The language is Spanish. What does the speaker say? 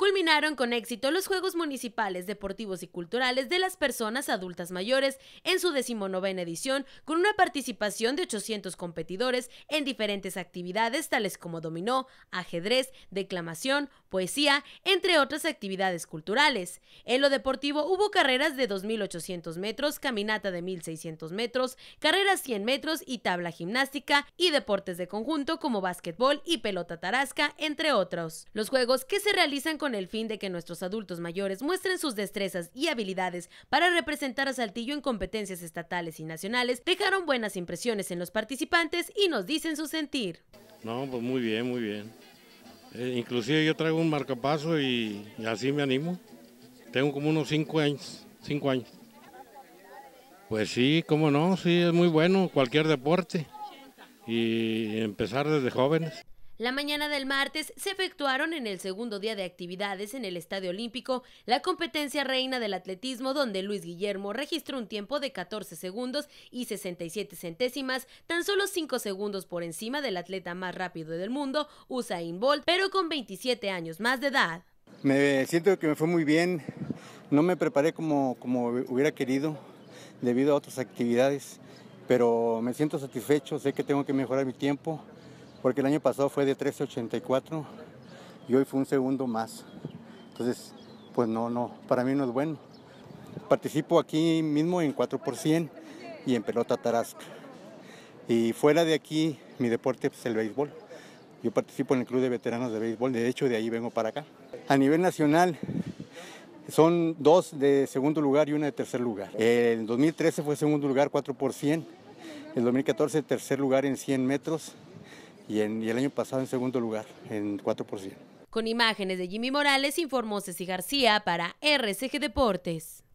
Culminaron con éxito los Juegos Municipales, Deportivos y Culturales de las Personas Adultas Mayores en su decimonovena edición, con una participación de 800 competidores en diferentes actividades tales como dominó, ajedrez, declamación, poesía, entre otras actividades culturales. En lo deportivo hubo carreras de 2.800 metros, caminata de 1.600 metros, carreras 100 metros y tabla gimnástica y deportes de conjunto como básquetbol y pelota tarasca, entre otros. Los juegos que se realizan con el fin de que nuestros adultos mayores muestren sus destrezas y habilidades para representar a Saltillo en competencias estatales y nacionales, dejaron buenas impresiones en los participantes y nos dicen su sentir. No, pues muy bien, muy bien. Eh, inclusive yo traigo un marcapaso y, y, así me animo. Tengo como unos cinco años, cinco años. Pues sí, cómo no, sí, es muy bueno cualquier deporte y empezar desde jóvenes. La mañana del martes se efectuaron en el segundo día de actividades en el Estadio Olímpico la competencia reina del atletismo donde Luis Guillermo registró un tiempo de 14 segundos y 67 centésimas, tan solo 5 segundos por encima del atleta más rápido del mundo, Usain Bolt, pero con 27 años más de edad. Me siento que me fue muy bien, no me preparé como, como hubiera querido debido a otras actividades, pero me siento satisfecho, sé que tengo que mejorar mi tiempo porque el año pasado fue de 13.84 y hoy fue un segundo más. Entonces, pues no, no, para mí no es bueno. Participo aquí mismo en 4 por 100 y en pelota tarasca. Y fuera de aquí, mi deporte es el béisbol. Yo participo en el Club de Veteranos de Béisbol, de hecho de ahí vengo para acá. A nivel nacional, son dos de segundo lugar y una de tercer lugar. En 2013 fue segundo lugar 4 por 100, en 2014 tercer lugar en 100 metros, y, el año pasado en segundo lugar, en 4%. Con imágenes de Jimmy Morales, informó Ceci García para RCG Deportes.